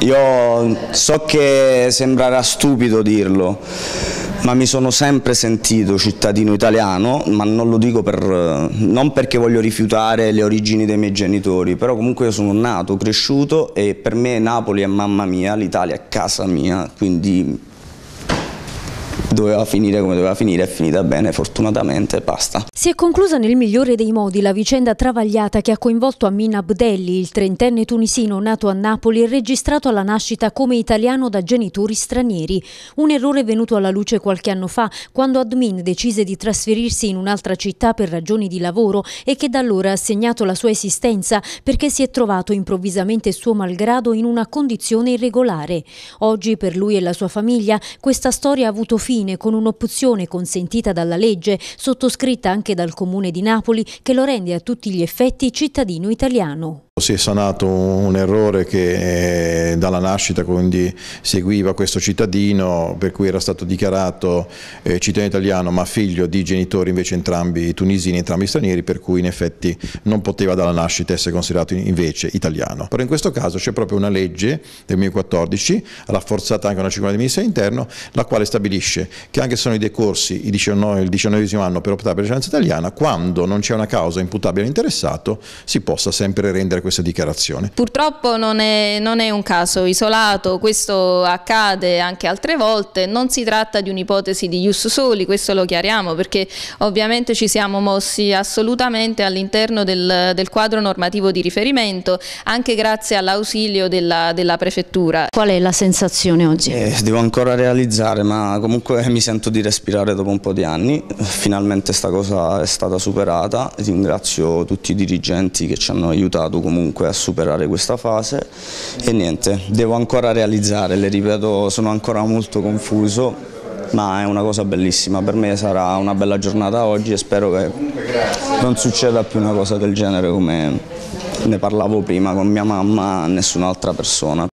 Io so che sembrerà stupido dirlo, ma mi sono sempre sentito cittadino italiano, ma non lo dico per, non perché voglio rifiutare le origini dei miei genitori, però comunque io sono nato, cresciuto e per me Napoli è mamma mia, l'Italia è casa mia, quindi doveva finire come doveva finire, è finita bene fortunatamente e basta. Si è conclusa nel migliore dei modi la vicenda travagliata che ha coinvolto Amin Abdelli, il trentenne tunisino nato a Napoli e registrato alla nascita come italiano da genitori stranieri. Un errore venuto alla luce qualche anno fa quando Admin decise di trasferirsi in un'altra città per ragioni di lavoro e che da allora ha segnato la sua esistenza perché si è trovato improvvisamente suo malgrado in una condizione irregolare. Oggi per lui e la sua famiglia questa storia ha avuto fine Corvine con un'opzione consentita dalla legge, sottoscritta anche dal Comune di Napoli, che lo rende a tutti gli effetti cittadino italiano. Si è sanato un errore che eh, dalla nascita quindi seguiva questo cittadino per cui era stato dichiarato eh, cittadino italiano ma figlio di genitori invece entrambi tunisini, entrambi stranieri per cui in effetti non poteva dalla nascita essere considerato invece italiano. Però in questo caso c'è proprio una legge del 2014 rafforzata anche una circolare del Ministero Interno la quale stabilisce che anche se sono i decorsi il, 19, il 19 anno per optare per la cittadinanza italiana quando non c'è una causa imputabile all'interessato si possa sempre rendere questa dichiarazione. Purtroppo non è, non è un caso isolato, questo accade anche altre volte, non si tratta di un'ipotesi di ius soli, questo lo chiariamo perché ovviamente ci siamo mossi assolutamente all'interno del, del, quadro normativo di riferimento, anche grazie all'ausilio della, della, prefettura. Qual è la sensazione oggi? Eh, devo ancora realizzare, ma comunque mi sento di respirare dopo un po' di anni, finalmente sta cosa è stata superata, ringrazio tutti i dirigenti che ci hanno aiutato comunque comunque a superare questa fase e niente, devo ancora realizzare, le ripeto sono ancora molto confuso ma è una cosa bellissima, per me sarà una bella giornata oggi e spero che non succeda più una cosa del genere come ne parlavo prima con mia mamma, nessun'altra persona.